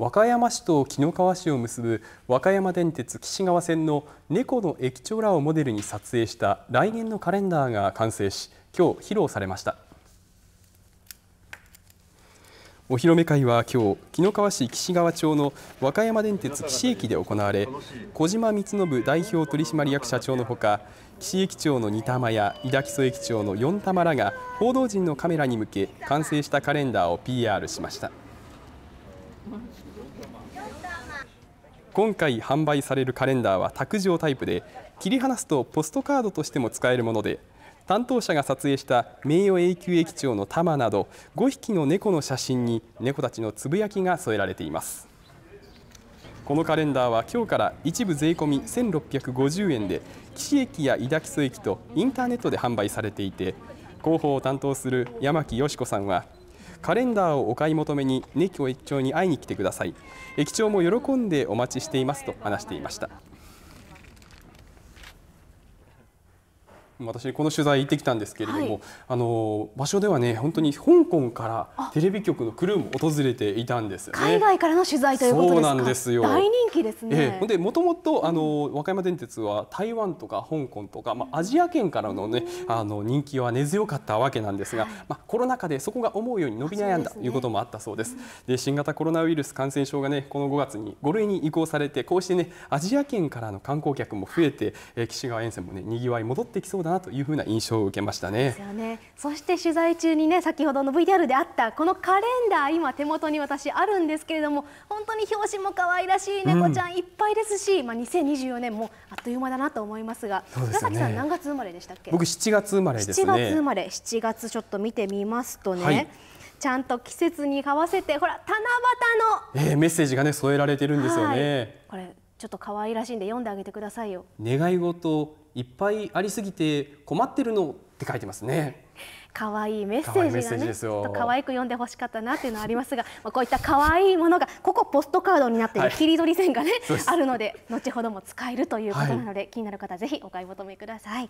和歌山市と紀の川市を結ぶ和歌山電鉄岸川線の猫の駅長らをモデルに撮影した来年のカレンダーが完成し今日披露されましたお披露目会は今日紀の川市岸川町の和歌山電鉄岸駅で行われ小島光信代表取締役社長のほか岸駅長の2玉や井田木曽駅長の4玉らが報道陣のカメラに向け完成したカレンダーを PR しました。今回販売されるカレンダーは卓上タイプで切り離すとポストカードとしても使えるもので担当者が撮影した名誉永久駅長の玉など5匹の猫の写真に猫たちのつぶやきが添えられていますこのカレンダーは今日から一部税込1650円で岸駅や井田木曽駅とインターネットで販売されていて広報を担当する山木よし子さんはカレンダーをお買い求めに根木駅長に会いに来てください駅長も喜んでお待ちしていますと話していました私この取材行ってきたんですけれども、はい、あの場所ではね本当に香港からテレビ局のクルーも訪れていたんですよね海外からの取材ということなんですよ大人気ですね、えー、でもともとあの和歌山電鉄は台湾とか香港とかまあアジア圏からのねあの人気は根強かったわけなんですが、はい、まあコロナ禍でそこが思うように伸び悩んだということもあったそうです、ね、で新型コロナウイルス感染症がねこの5月に5類に移行されてこうしてねアジア圏からの観光客も増えて、えー、岸川沿線もね賑わい戻ってきそうだなというふうな印象を受けましたね。ですよね。そして取材中にね、先ほどの VTR であったこのカレンダー、今手元に私あるんですけれども、本当に表紙も可愛らしい猫ちゃんいっぱいですし、うん、まあ2024年もあっという間だなと思いますが、すね、崎さん何月生まれでしたっけ？僕7月生まれですね。7月生まれ、7月ちょっと見てみますとね。はいちゃんと季節に合わせて、ほら、七夕の、えー、メッセージがね、添えられてるんですよね。これちょっと可愛らしいんで読んであげてくださいよ願い事いっぱいありすぎて困ってるのって書いてますね可愛いメッセージがねと可愛く読んで欲しかったなっていうのはありますが、まあ、こういった可愛いいものがここポストカードになっている切り取り線がね、はい、あるので後ほども使えるということなので、はい、気になる方ぜひお買い求めください。